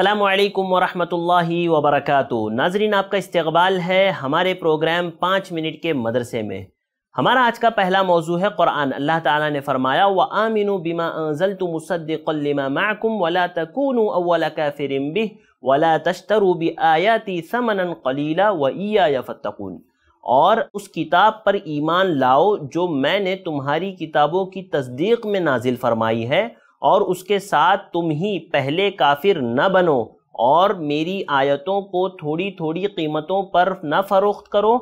अल्लाम वरहमतुल्लाहि वबरकू नाजरीन आपका इस्तबाल है हमारे प्रोग्राम पाँच मिनट के मदरसे में हमारा आज का पहला मौजू है क़ुरान अल्लाह ताला ने फरमाया व आमिन बिमा अज़ल तो मुसद्दिकमाकुम वला तकून अवला काफिर बिह वला तश्तरु बि आयाति समन कलीला व ईया फ़तकून और उस किताब पर ईमान लाओ जो मैंने तुम्हारी किताबों की तस्दीक में नाजिल फरमाई है और उसके साथ तुम ही पहले काफिर न बनो और मेरी आयतों को थोड़ी थोड़ी कीमतों पर न फरोख्त करो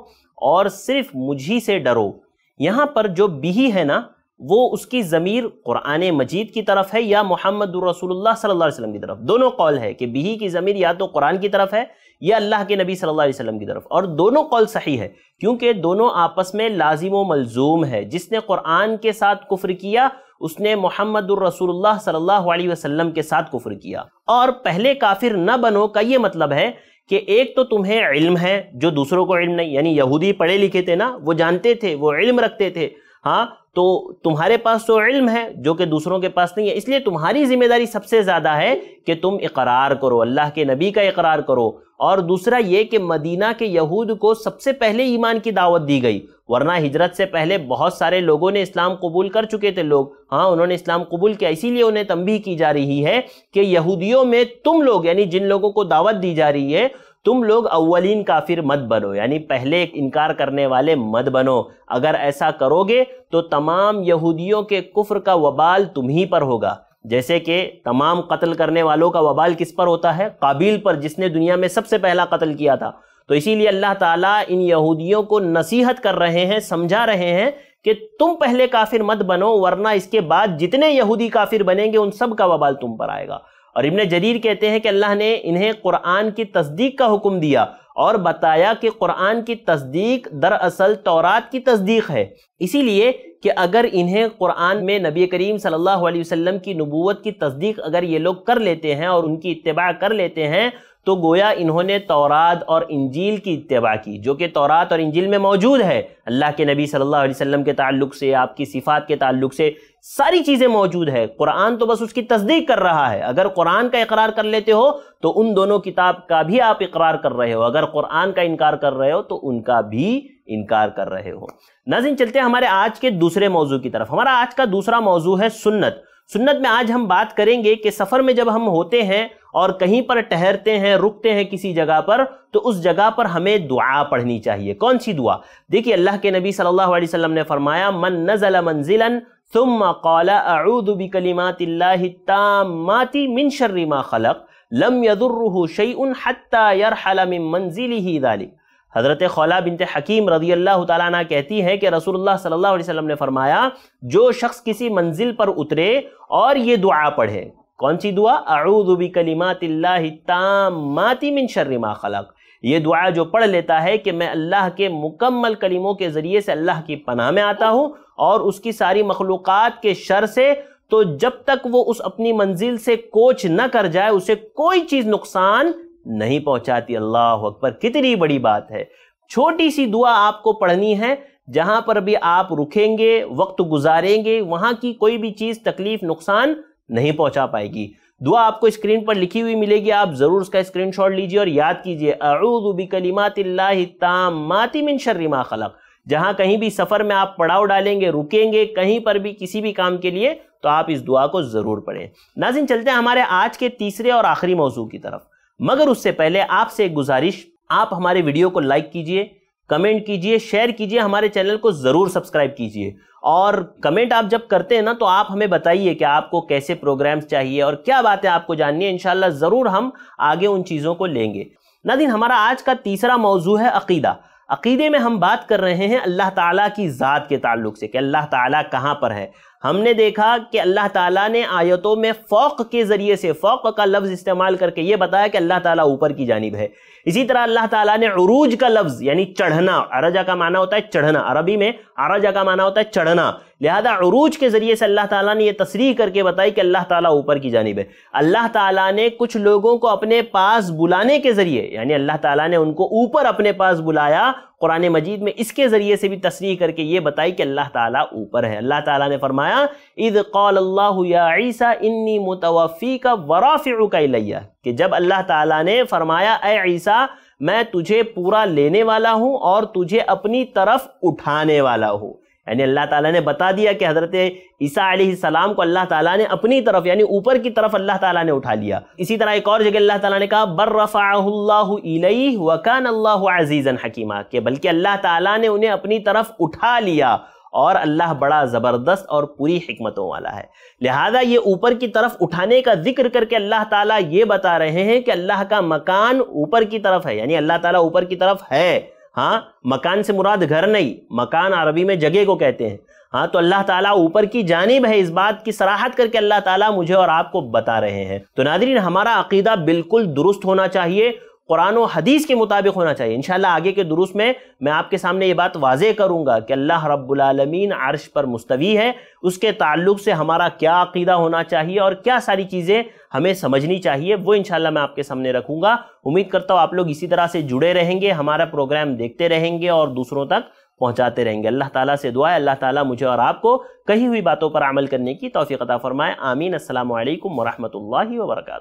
और सिर्फ मुझी से डरो यहाँ पर जो बिही है ना वो उसकी ज़मीर क़ुरान मजीद की तरफ है या मोहम्मद रसूलुल्लाह सल्लल्लाहु अलैहि वसल्लम की तरफ दोनों कौल है कि बिही की ज़मीर या तो कुरान की तरफ है या अल्लाह के नबी सल्लल्लाहु अलैहि वसल्लम की तरफ और दोनों कौल सही है क्योंकि दोनों आपस में लाजिम व मलजूम है जिसने कुरान के साथ कुफ्र किया उसने मोहम्मद रसूलुल्लाह सल्लल्लाहु अलैहि वसल्लम के साथ कुफर किया और पहले काफिर न बनो का ये मतलब है कि एक तो तुम्हें इल्म है जो दूसरों को इल्म नहीं यानी यहूदी पढ़े लिखे थे ना वो जानते थे वो इल्म रखते थे हाँ तो तुम्हारे पास तो इल्म है जो कि दूसरों के पास नहीं है इसलिए तुम्हारी जिम्मेदारी सबसे ज़्यादा है कि तुम इकरार करो अल्लाह के नबी का इकरार करो और दूसरा ये कि मदीना के यहूद को सबसे पहले ईमान की दावत दी गई वरना हिजरत से पहले बहुत सारे लोगों ने इस्लाम कबूल कर चुके थे लोग हाँ उन्होंने इस्लाम कबूल किया इसीलिए उन्हें तंबी की जा रही है कि यहूदियों में तुम लोग यानी जिन लोगों को दावत दी जा रही है तुम लोग का काफिर मत बनो यानी पहले इनकार करने वाले मत बनो अगर ऐसा करोगे तो तमाम यहूदियों के कुफ्र का वबाल तुम ही पर होगा जैसे कि तमाम कत्ल करने वालों का वबाल किस पर होता है काबिल पर जिसने दुनिया में सबसे पहला कत्ल किया था तो इसीलिए अल्लाह ताला इन यहूदियों को नसीहत कर रहे हैं समझा रहे हैं कि तुम पहले काफिर मत बनो वरना इसके बाद जितने यहूदी काफिर बनेंगे उन सब का बवाल तुम पर आएगा और इबन जरीर कहते हैं कि अल्लाह ने इन्हें कुरान की तस्दीक का हुक्म दिया और बताया कि कुरान की तस्दीक दरअसल तौरात की तस्दीक है इसीलिए कि अगर इन्हें कुरान में नबी करीम सल्लल्लाहु अलैहि वसल्लम की नबूवत की तस्दीक अगर ये लोग कर लेते हैं और उनकी इतबा कर लेते हैं तो गोया इन्होंने तौरात और इंजील की इतबा की जो कि तौरात और इंजील में मौजूद है अल्लाह के नबी सल्लल्लाहु अलैहि वसल्लम के ताल्लुक से आपकी सिफात के ताल्लुक से सारी चीज़ें मौजूद है कुरान तो बस उसकी तस्दीक कर रहा है अगर कुरान का इकरार कर लेते हो तो उन दोनों किताब का भी आप इकरार कर रहे हो अगर कुरान का इनकार कर रहे हो तो उनका भी इनकार कर रहे हो नाजिन चलते हैं हमारे आज के दूसरे मौजू की तरफ हमारा आज का दूसरा मौजू है सुन्नत सुन्नत में आज हम बात करेंगे कि सफ़र में जब हम होते हैं और कहीं पर ठहरते हैं रुकते हैं किसी जगह पर तो उस जगह पर हमें दुआ पढ़नी चाहिए कौन सी दुआ देखिए अल्लाह के नबी सल्लल्लाहु अलैहि वसल्लम ने फरमाया मन नज़ल मंजिलन ثم قال اعوذ بكلمات الله التامات من شر ما خلق لم يضره شيء حتى يرحل من منزله ذلك हज़रत खौला बिनत हकीम रदी अल्लाह तला कहती हैं कि रसूलुल्लाह सल्लल्लाहु अलैहि वसल्लम ने फरमाया जो शख्स किसी मंजिल पर उतरे और ये दुआ पढ़े कौन सी दुआ आऊदुबी कलीमातिल्लामाती मिन शर्रिमा खलक ये दुआ जो पढ़ लेता है कि मैं अल्लाह के मुकम्मल कलीमों के ज़रिए से अल्लाह की पनाह में आता हूँ और उसकी सारी मखलूक़ के शर से तो जब तक वो उस अपनी मंजिल से कोच न कर जाए उसे कोई चीज़ नुकसान नहीं पहुंचाती अल्लाह अकबर कितनी बड़ी बात है छोटी सी दुआ आपको पढ़नी है जहां पर भी आप रुकेंगे वक्त गुजारेंगे वहां की कोई भी चीज़ तकलीफ नुकसान नहीं पहुंचा पाएगी दुआ आपको स्क्रीन पर लिखी हुई मिलेगी आप ज़रूर उसका स्क्रीन लीजिए और याद कीजिए अरुबिकलिमातिन शर्रिमा खलक जहां कहीं भी सफ़र में आप पड़ाव डालेंगे रुकेंगे कहीं पर भी किसी भी काम के लिए तो आप इस दुआ को ज़रूर पढ़ें नाजिन चलते हैं हमारे आज के तीसरे और आखिरी मौजू की तरफ मगर उससे पहले आपसे एक गुजारिश आप हमारे वीडियो को लाइक कीजिए कमेंट कीजिए शेयर कीजिए हमारे चैनल को ज़रूर सब्सक्राइब कीजिए और कमेंट आप जब करते हैं ना तो आप हमें बताइए कि आपको कैसे प्रोग्राम्स चाहिए और क्या बातें आपको जाननी है इनशाला ज़रूर हम आगे उन चीज़ों को लेंगे नदीन हमारा आज का तीसरा मौजू है अकीदा अकीदे में हम बात कर रहे हैं अल्लाह ताला की ज़ात के ताल्लुक से कि अल्लाह ताला कहाँ पर है हमने देखा कि अल्लाह ताला ने आयतों में फ़ौक के ज़रिए से फ़ौक का लफ्ज़ इस्तेमाल करके ये बताया कि अल्लाह ताला ऊपर की जानब है इसी तरह अल्लाह ताला ने अरूज का लफ्ज़ यानी चढ़ना अरजा का माना होता है चढ़ना अरबी में अरजा का माना होता है चढ़ना लिहाजा अरूज के ज़रिए से अल्लाह ताला ने यह तस्री करके बताई कि अल्लाह ताला ऊपर की जानब है अल्लाह ताला ने कुछ लोगों को अपने पास बुलाने के ज़रिए यानी अल्लाह ताला ने उनको ऊपर अपने पास बुलाया कुरान मजीद में इसके ज़रिए से भी तस्री करके ये बताई कि अल्लाह ताला ऊपर है अल्लाह ताला ने फरमाया इद कौल ईसा इन्नी मुतवफ़ी का वराफ़िर का इलैया कि जब अल्लाह ताला ने फरमाया ए ईसा मैं तुझे पूरा लेने वाला हूँ और तुझे अपनी तरफ उठाने वाला हूँ यानी अल्लाह ताला ने बता दिया कि हज़रत ईसा सलाम को अल्लाह ताला ने अपनी तरफ यानी ऊपर की तरफ अल्लाह ताला ने उठा लिया इसी तरह एक और जगह अल्लाह ताला ने कहा बर्रफ़ाही वकान अल्लाह अजीज़न हकीमा के बल्कि अल्लाह ताला ने उन्हें अपनी तरफ उठा लिया और अल्लाह बड़ा ज़बरदस्त और पूरी हमतों वाला है लिहाजा ये ऊपर की तरफ उठाने का जिक्र करके अल्लाह ताला ये बता रहे हैं कि अल्लाह का मकान ऊपर की तरफ है यानी अल्लाह ताला ऊपर की तरफ है हाँ मकान से मुराद घर नहीं मकान अरबी में जगह को कहते हैं हाँ तो अल्लाह ताला ऊपर की जानब है इस बात की सराहत करके अल्लाह ताला मुझे और आपको बता रहे हैं तो नादरीन हमारा अकीदा बिल्कुल दुरुस्त होना चाहिए कुरान और हदीस के मुताबिक होना चाहिए इन आगे के दुरुस में मैं आपके सामने ये बात वाजे करूँगा कि अल्लाह रब्बुलमीन आर्श पर मुस्तवी है उसके ताल्लुक से हमारा क्या अकीदा होना चाहिए और क्या सारी चीज़ें हमें समझनी चाहिए वो इनशाला मैं आपके सामने रखूँगा उम्मीद करता हूँ आप लोग इसी तरह से जुड़े रहेंगे हमारा प्रोग्राम देखते रहेंगे और दूसरों तक पहुँचाते रहेंगे अल्लाह ताला से दुआ है अल्लाह ताला मुझे और आपको कही हुई बातों पर अमल करने की तोफ़ी अता फरमाए आमीन असल वरम्ह वर्का